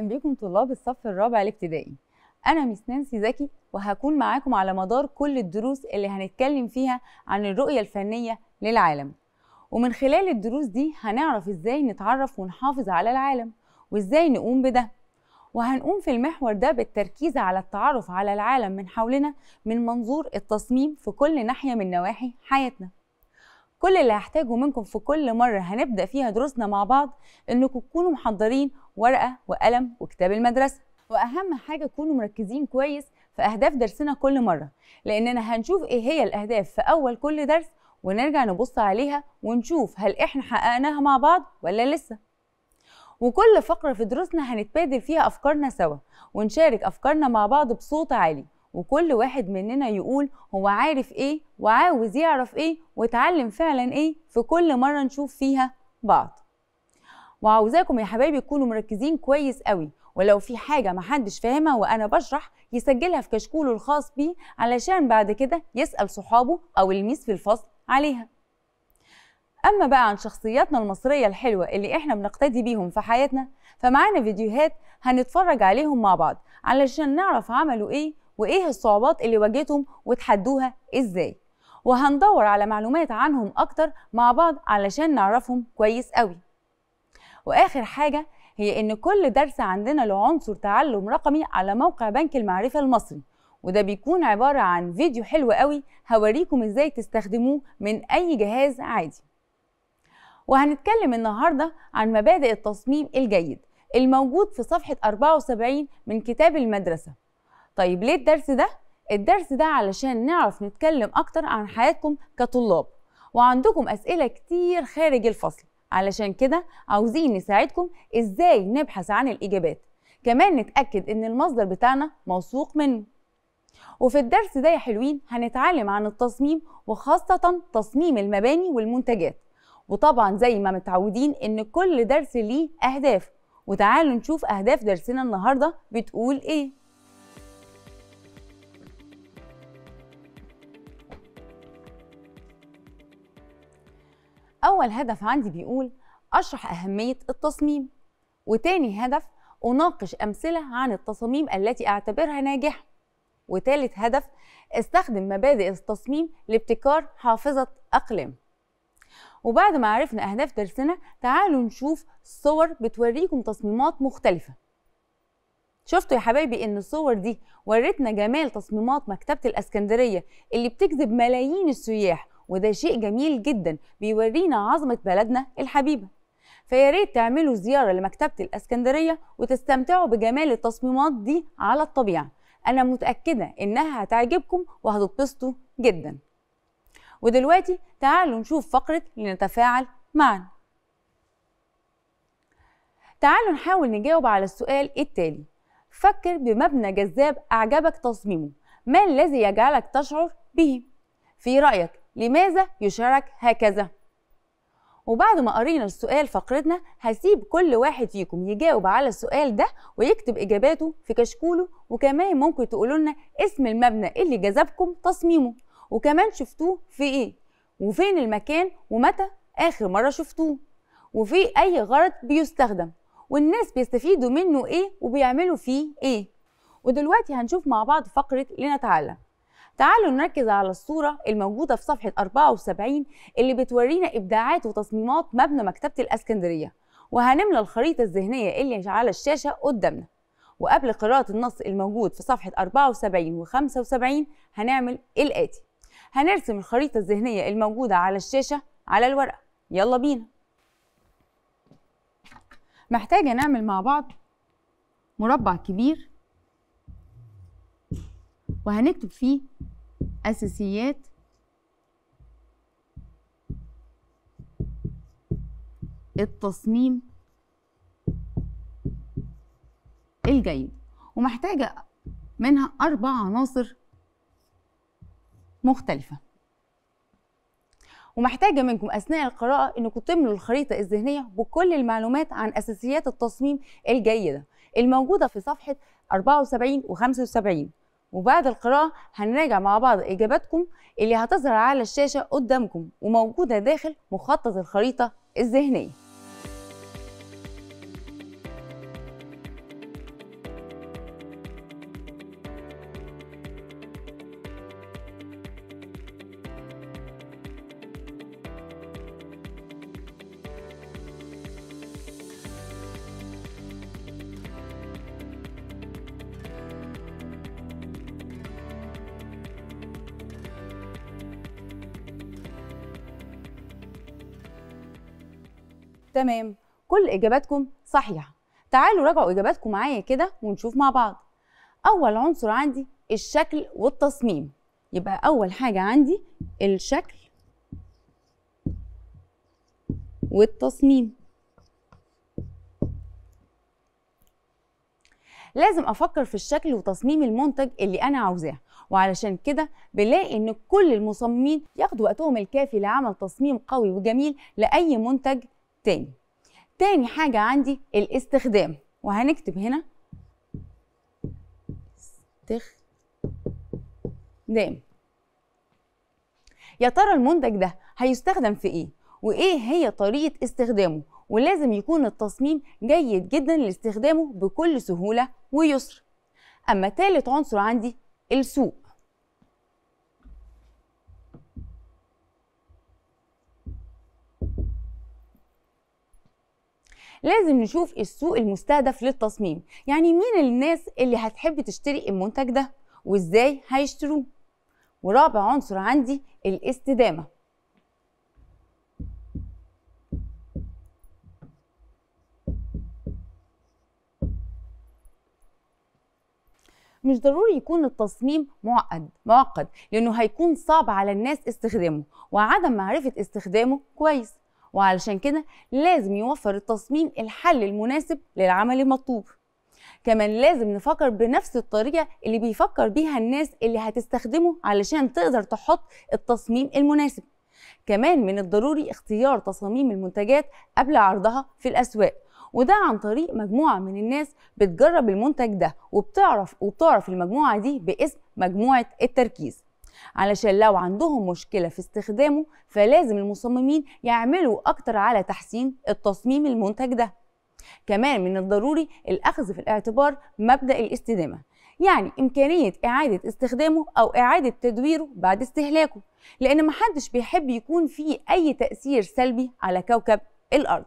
اهلا بيكم طلاب الصف الرابع الابتدائي انا ميس نانسي زكي وهكون معاكم على مدار كل الدروس اللي هنتكلم فيها عن الرؤيه الفنيه للعالم ومن خلال الدروس دي هنعرف ازاي نتعرف ونحافظ على العالم وازاي نقوم بده وهنقوم في المحور ده بالتركيز على التعرف على العالم من حولنا من منظور التصميم في كل ناحيه من نواحي حياتنا كل اللي هحتاجه منكم في كل مرة هنبدأ فيها دروسنا مع بعض إنكم تكونوا محضرين ورقه وقلم وكتاب المدرسه واهم حاجه كونوا مركزين كويس في اهداف درسنا كل مره لاننا هنشوف ايه هي الاهداف في اول كل درس ونرجع نبص عليها ونشوف هل احنا حققناها مع بعض ولا لسه وكل فقره في دروسنا هنتبادل فيها افكارنا سوا ونشارك افكارنا مع بعض بصوت عالي وكل واحد مننا يقول هو عارف ايه وعاوز يعرف ايه واتعلم فعلا ايه في كل مره نشوف فيها بعض وعاوزاكم يا حبايبي تكونوا مركزين كويس قوي ولو في حاجة محدش فاهمها وأنا بشرح يسجلها في كشكوله الخاص بيه علشان بعد كده يسأل صحابه أو الميس في الفصل عليها أما بقى عن شخصياتنا المصرية الحلوة اللي إحنا بنقتدي بيهم في حياتنا فمعانا فيديوهات هنتفرج عليهم مع بعض علشان نعرف عملوا إيه وإيه الصعوبات اللي واجهتهم وتحدوها إزاي وهندور على معلومات عنهم أكتر مع بعض علشان نعرفهم كويس قوي واخر حاجه هي ان كل درس عندنا له عنصر تعلم رقمي على موقع بنك المعرفه المصري وده بيكون عباره عن فيديو حلو قوي هوريكم ازاي تستخدموه من اي جهاز عادي وهنتكلم النهارده عن مبادئ التصميم الجيد الموجود في صفحه 74 من كتاب المدرسه طيب ليه الدرس ده الدرس ده علشان نعرف نتكلم اكتر عن حياتكم كطلاب وعندكم اسئله كتير خارج الفصل علشان كده عاوزين نساعدكم ازاي نبحث عن الاجابات كمان نتاكد ان المصدر بتاعنا موثوق منه وفي الدرس ده يا حلوين هنتعلم عن التصميم وخاصه تصميم المباني والمنتجات وطبعا زي ما متعودين ان كل درس ليه اهداف وتعالوا نشوف اهداف درسنا النهارده بتقول ايه أول هدف عندي بيقول أشرح أهمية التصميم وتاني هدف أناقش أمثلة عن التصاميم التي أعتبرها ناجحة وتالت هدف استخدم مبادئ التصميم لابتكار حافظة أقلام وبعد ما عرفنا أهداف درسنا تعالوا نشوف صور بتوريكم تصميمات مختلفة شفتوا يا حبايبي ان الصور دي ورتنا جمال تصميمات مكتبه الاسكندريه اللي بتجذب ملايين السياح وده شيء جميل جدا بيورينا عظمة بلدنا الحبيبة فياريت تعملوا زيارة لمكتبة الإسكندرية وتستمتعوا بجمال التصميمات دي على الطبيعة أنا متأكدة إنها هتعجبكم وهتتبسطوا جدا ودلوقتي تعالوا نشوف فقرة لنتفاعل معا تعالوا نحاول نجاوب على السؤال التالي فكر بمبنى جذاب أعجبك تصميمه ما الذي يجعلك تشعر به؟ في رأيك لماذا يشارك هكذا وبعد ما قرينا السؤال فقرتنا هسيب كل واحد فيكم يجاوب على السؤال ده ويكتب اجاباته في كشكوله وكمان ممكن تقولوا لنا اسم المبنى اللي جذبكم تصميمه وكمان شفتوه في ايه وفين المكان ومتى اخر مره شفتوه وفي اي غرض بيستخدم والناس بيستفيدوا منه ايه وبيعملوا فيه ايه ودلوقتي هنشوف مع بعض فقره لنتعلم تعالوا نركز على الصورة الموجودة في صفحة 74 اللي بتورينا إبداعات وتصميمات مبنى مكتبة الأسكندرية وهنملى الخريطة الذهنية اللي على الشاشة قدامنا وقبل قراءة النص الموجود في صفحة 74 و 75 هنعمل الآتي هنرسم الخريطة الذهنية الموجودة على الشاشة على الورقة يلا بينا محتاجة نعمل مع بعض مربع كبير وهنكتب فيه أساسيات التصميم الجيد ومحتاجة منها أربع عناصر مختلفة ومحتاجة منكم أثناء القراءة أنكم تملوا الخريطة الذهنية بكل المعلومات عن أساسيات التصميم الجيدة الموجودة في صفحة 74 و 75 وبعد القراءة هنراجع مع بعض إجاباتكم اللي هتظهر على الشاشة قدامكم وموجودة داخل مخطط الخريطة الذهنية تمام كل اجاباتكم صحيحه تعالوا راجعوا اجاباتكم معايا كده ونشوف مع بعض اول عنصر عندي الشكل والتصميم يبقى اول حاجه عندي الشكل والتصميم لازم افكر في الشكل وتصميم المنتج اللي انا عاوزاه وعلشان كده بنلاقي ان كل المصممين ياخدوا وقتهم الكافي لعمل تصميم قوي وجميل لاي منتج تاني تاني حاجة عندي الاستخدام وهنكتب هنا استخدام يا ترى المنتج ده هيستخدم في ايه وايه هي طريقة استخدامه ولازم يكون التصميم جيد جدا لاستخدامه بكل سهولة ويسر أما تالت عنصر عندي السوق لازم نشوف السوق المستهدف للتصميم يعني مين الناس اللي هتحب تشتري المنتج ده وازاي هيشتروه ورابع عنصر عندي الاستدامة مش ضروري يكون التصميم معقد معقد لانه هيكون صعب على الناس استخدامه وعدم معرفه استخدامه كويس وعلشان كده لازم يوفر التصميم الحل المناسب للعمل المطلوب كمان لازم نفكر بنفس الطريقة اللي بيفكر بيها الناس اللي هتستخدمه علشان تقدر تحط التصميم المناسب كمان من الضروري اختيار تصاميم المنتجات قبل عرضها في الأسواق وده عن طريق مجموعة من الناس بتجرب المنتج ده وبتعرف وبتعرف المجموعة دي باسم مجموعة التركيز علشان لو عندهم مشكلة في استخدامه فلازم المصممين يعملوا أكتر على تحسين التصميم المنتج ده كمان من الضروري الأخذ في الاعتبار مبدأ الاستدامة يعني إمكانية إعادة استخدامه أو إعادة تدويره بعد استهلاكه لأن محدش بيحب يكون فيه أي تأثير سلبي على كوكب الأرض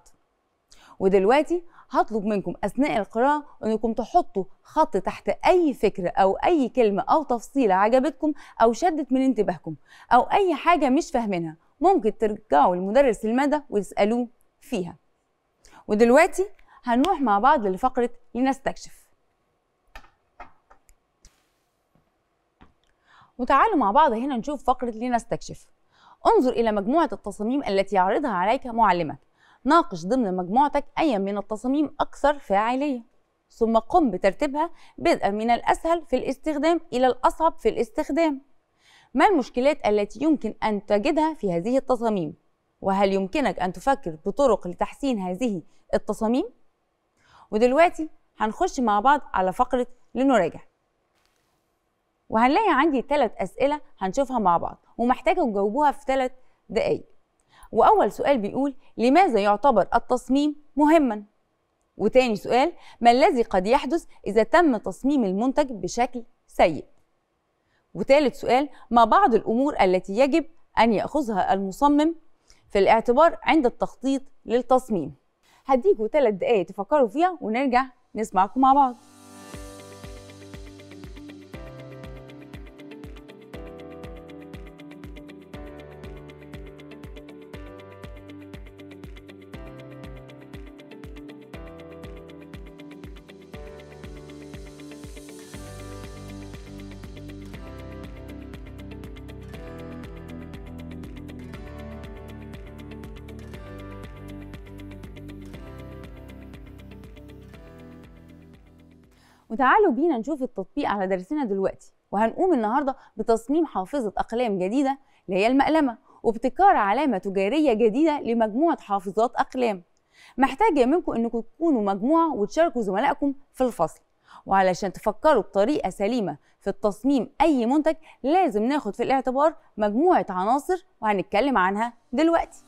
ودلوقتي هطلب منكم اثناء القراءه انكم تحطوا خط تحت اي فكره او اي كلمه او تفصيله عجبتكم او شدت من انتباهكم او اي حاجه مش فاهمينها ممكن ترجعوا لمدرس المدى وتسالوه فيها ودلوقتي هنروح مع بعض لفقره لنستكشف وتعالوا مع بعض هنا نشوف فقره لنستكشف انظر الى مجموعه التصاميم التي يعرضها عليك معلمك ناقش ضمن مجموعتك أي من التصاميم أكثر فاعلية ثم قم بترتيبها بدءا من الأسهل في الاستخدام إلى الأصعب في الاستخدام ما المشكلات التي يمكن أن تجدها في هذه التصاميم؟ وهل يمكنك أن تفكر بطرق لتحسين هذه التصاميم؟ ودلوقتي هنخش مع بعض على فقرة لنراجع وهنلاقي عندي ثلاث أسئلة هنشوفها مع بعض ومحتاجة تجاوبوها في ثلاث دقايق وأول سؤال بيقول لماذا يعتبر التصميم مهما؟ وتاني سؤال ما الذي قد يحدث إذا تم تصميم المنتج بشكل سيء؟ وتالت سؤال ما بعض الأمور التي يجب أن يأخذها المصمم في الاعتبار عند التخطيط للتصميم هديكوا 3 دقايق تفكروا فيها ونرجع نسمعكم مع بعض وتعالوا بينا نشوف التطبيق على درسنا دلوقتي وهنقوم النهاردة بتصميم حافظة أقلام جديدة اللي هي المقلمة وابتكار علامة تجارية جديدة لمجموعة حافظات أقلام محتاجة منكم أنكم تكونوا مجموعة وتشاركوا زملائكم في الفصل وعلشان تفكروا بطريقة سليمة في التصميم أي منتج لازم ناخد في الاعتبار مجموعة عناصر وهنتكلم عنها دلوقتي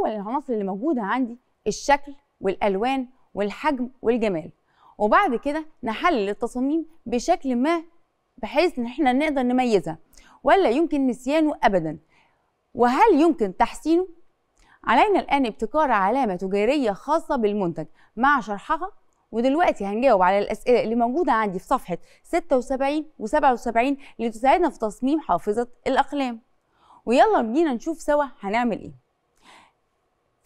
اول العناصر اللي موجوده عندي الشكل والالوان والحجم والجمال وبعد كده نحلل التصاميم بشكل ما بحيث ان احنا نقدر نميزها ولا يمكن نسيانه ابدا وهل يمكن تحسينه علينا الان ابتكار علامه تجاريه خاصه بالمنتج مع شرحها ودلوقتي هنجاوب على الاسئله اللي موجوده عندي في صفحه 76 و77 لتساعدنا في تصميم حافظه الاقلام ويلا بينا نشوف سوا هنعمل ايه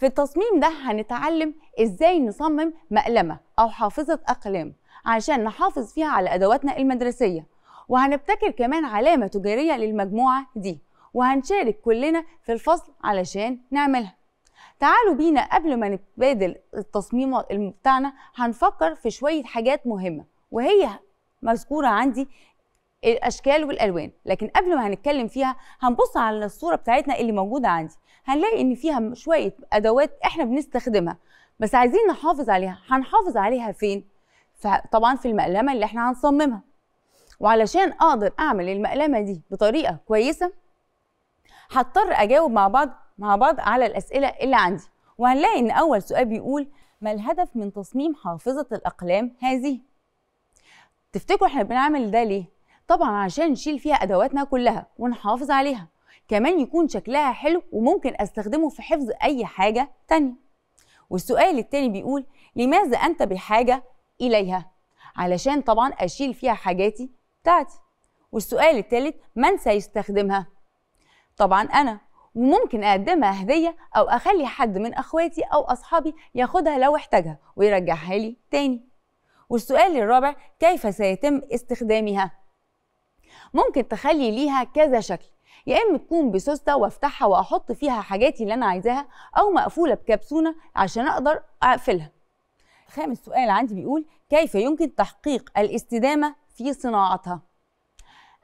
في التصميم ده هنتعلم ازاي نصمم مقلمة او حافظة اقلام عشان نحافظ فيها على ادواتنا المدرسية وهنبتكر كمان علامة تجارية للمجموعة دي وهنشارك كلنا في الفصل علشان نعملها تعالوا بينا قبل ما نتبادل التصميم بتاعنا هنفكر في شوية حاجات مهمة وهي مذكورة عندي الاشكال والالوان لكن قبل ما هنتكلم فيها هنبص على الصوره بتاعتنا اللي موجوده عندي هنلاقي ان فيها شويه ادوات احنا بنستخدمها بس عايزين نحافظ عليها هنحافظ عليها فين طبعا في المقلمه اللي احنا هنصممها وعلشان اقدر اعمل المقلمه دي بطريقه كويسه هضطر اجاوب مع بعض مع بعض على الاسئله اللي عندي وهنلاقي ان اول سؤال بيقول ما الهدف من تصميم حافظه الاقلام هذه تفتكروا احنا بنعمل ده ليه طبعا عشان نشيل فيها ادواتنا كلها ونحافظ عليها كمان يكون شكلها حلو وممكن استخدمه في حفظ اي حاجه تانية والسؤال التاني بيقول لماذا انت بحاجه اليها علشان طبعا اشيل فيها حاجاتي بتاعتي والسؤال التالت من سيستخدمها طبعا انا وممكن اقدمها هديه او اخلي حد من اخواتي او اصحابي ياخدها لو احتاجها ويرجعها لي تاني والسؤال الرابع كيف سيتم استخدامها ممكن تخلي ليها كذا شكل يا اما تكون بسوسته وافتحها واحط فيها حاجاتي اللي انا عايزاها او مقفوله بكبسونه عشان اقدر اقفلها خامس سؤال عندي بيقول كيف يمكن تحقيق الاستدامه في صناعتها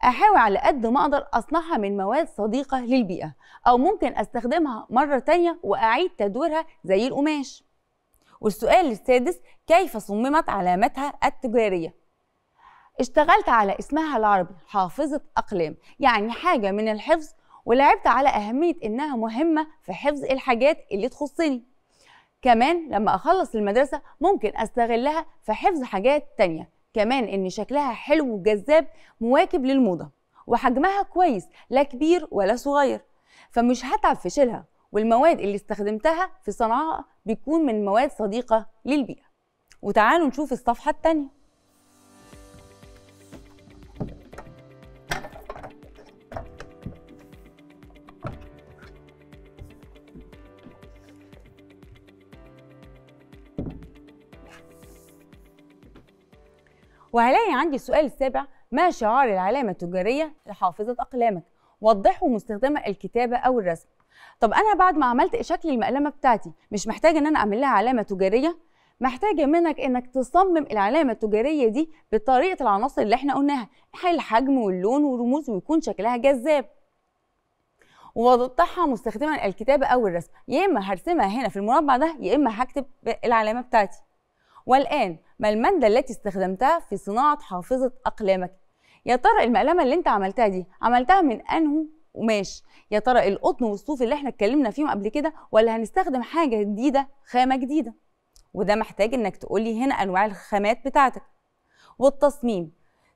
احاول على قد ما اقدر اصنعها من مواد صديقه للبيئه او ممكن استخدمها مره تانية واعيد تدويرها زي القماش والسؤال السادس كيف صممت علامتها التجاريه اشتغلت على اسمها العربي حافظة أقلام يعني حاجة من الحفظ ولعبت على أهمية إنها مهمة في حفظ الحاجات اللي تخصني كمان لما أخلص المدرسة ممكن أستغلها في حفظ حاجات تانية كمان إن شكلها حلو وجذاب مواكب للموضة وحجمها كويس لا كبير ولا صغير فمش هتعب في شيلها والمواد اللي استخدمتها في صنعها بيكون من مواد صديقة للبيئة وتعالوا نشوف الصفحة التانية وهلاقي عندي السؤال السابع ما شعار العلامة التجارية لحافظة أقلامك؟ وضحه مستخدمة الكتابة أو الرسم طب أنا بعد ما عملت شكل المقلمة بتاعتي مش محتاجة إن أنا أعمل لها علامة تجارية محتاجة منك إنك تصمم العلامة التجارية دي بطريقة العناصر اللي إحنا قلناها الحجم واللون والرموز ويكون شكلها جذاب ووضحها مستخدما الكتابة أو الرسم يا إما هرسمها هنا في المربع ده يا إما هكتب العلامة بتاعتي والآن ما الماده التي استخدمتها في صناعه حافظه اقلامك يا ترى المقلمه اللي انت عملتها دي عملتها من انه قماش يا ترى القطن والصوف اللي احنا اتكلمنا فيهم قبل كده ولا هنستخدم حاجه جديده خامه جديده وده محتاج انك تقولي هنا انواع الخامات بتاعتك والتصميم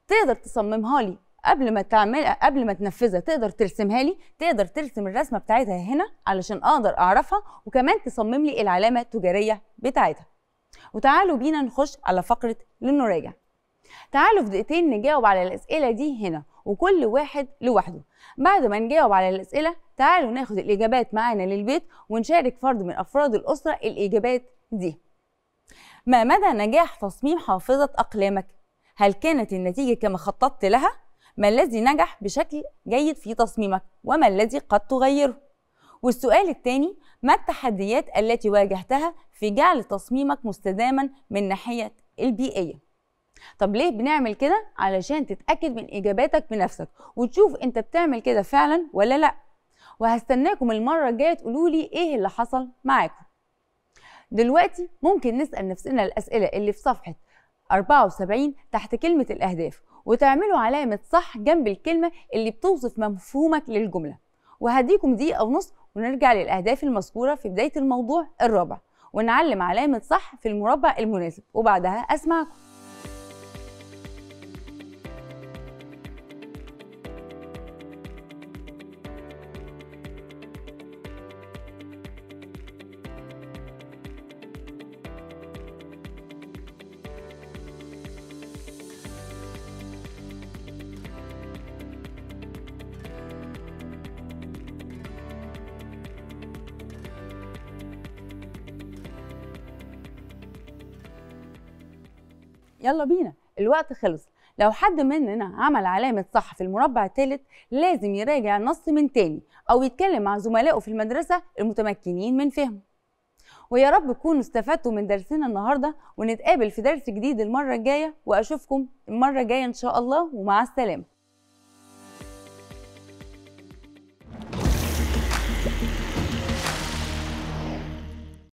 تقدر تصممها لي قبل ما تعمل قبل ما تنفذها تقدر ترسمها لي تقدر ترسم الرسمه بتاعتها هنا علشان اقدر اعرفها وكمان تصمم لي العلامه التجاريه بتاعتها وتعالوا بينا نخش على فقرة لنراجع تعالوا في دقيقتين نجاوب على الأسئلة دي هنا وكل واحد لوحده بعد ما نجاوب على الأسئلة تعالوا ناخد الإجابات معانا للبيت ونشارك فرد من أفراد الأسرة الإجابات دي ما مدى نجاح تصميم حافظة أقلامك؟ هل كانت النتيجة كما خططت لها؟ ما الذي نجح بشكل جيد في تصميمك؟ وما الذي قد تغيره؟ والسؤال الثاني ما التحديات التي واجهتها في جعل تصميمك مستداما من ناحية البيئية طب ليه بنعمل كده علشان تتأكد من إجاباتك بنفسك وتشوف أنت بتعمل كده فعلا ولا لأ وهستناكم المرة الجاية تقولوا لي إيه اللي حصل معاكم دلوقتي ممكن نسأل نفسنا الأسئلة اللي في صفحة 74 تحت كلمة الأهداف وتعملوا علامة صح جنب الكلمة اللي بتوصف مفهومك للجملة وهديكم دقيقة ونص ونرجع للأهداف المذكورة في بداية الموضوع الرابع ونعلم علامة صح في المربع المناسب وبعدها أسمعكم يلا بينا الوقت خلص لو حد مننا عمل علامة صح في المربع الثالث لازم يراجع النص من تاني أو يتكلم مع زملائه في المدرسة المتمكنين من فهمه ويا رب تكونوا استفدتوا من درسنا النهاردة ونتقابل في درس جديد المرة الجاية وأشوفكم المرة الجاية إن شاء الله ومع السلامة